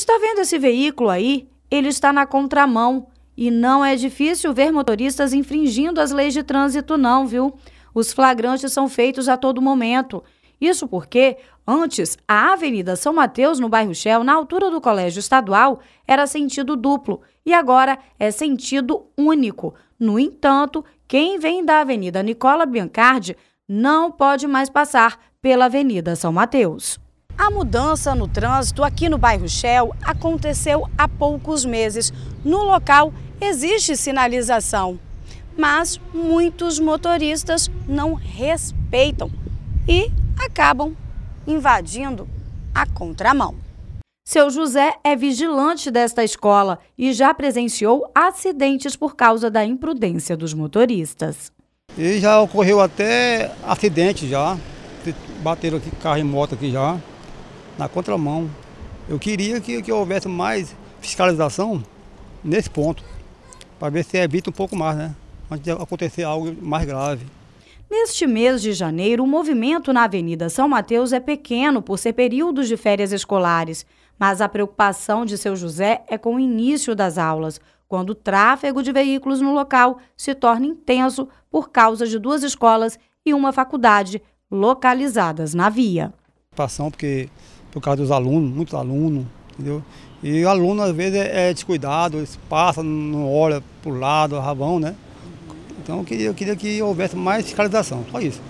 Está vendo esse veículo aí? Ele está na contramão. E não é difícil ver motoristas infringindo as leis de trânsito, não, viu? Os flagrantes são feitos a todo momento. Isso porque, antes, a Avenida São Mateus, no bairro Shell, na altura do Colégio Estadual, era sentido duplo e agora é sentido único. No entanto, quem vem da Avenida Nicola Biancardi não pode mais passar pela Avenida São Mateus. A mudança no trânsito aqui no bairro Shell aconteceu há poucos meses. No local existe sinalização, mas muitos motoristas não respeitam e acabam invadindo a contramão. Seu José é vigilante desta escola e já presenciou acidentes por causa da imprudência dos motoristas. E já ocorreu até acidente já. Bateram aqui carro e moto aqui já na contramão. Eu queria que, que houvesse mais fiscalização nesse ponto, para ver se evita um pouco mais, né? Antes de acontecer algo mais grave. Neste mês de janeiro, o movimento na Avenida São Mateus é pequeno por ser períodos de férias escolares, mas a preocupação de seu José é com o início das aulas, quando o tráfego de veículos no local se torna intenso por causa de duas escolas e uma faculdade localizadas na via. Preocupação porque por causa dos alunos, muitos alunos, entendeu? E o aluno às vezes é, é descuidado, ele passa, não olha para o lado, rabão, né? Então eu queria, eu queria que houvesse mais fiscalização, só isso.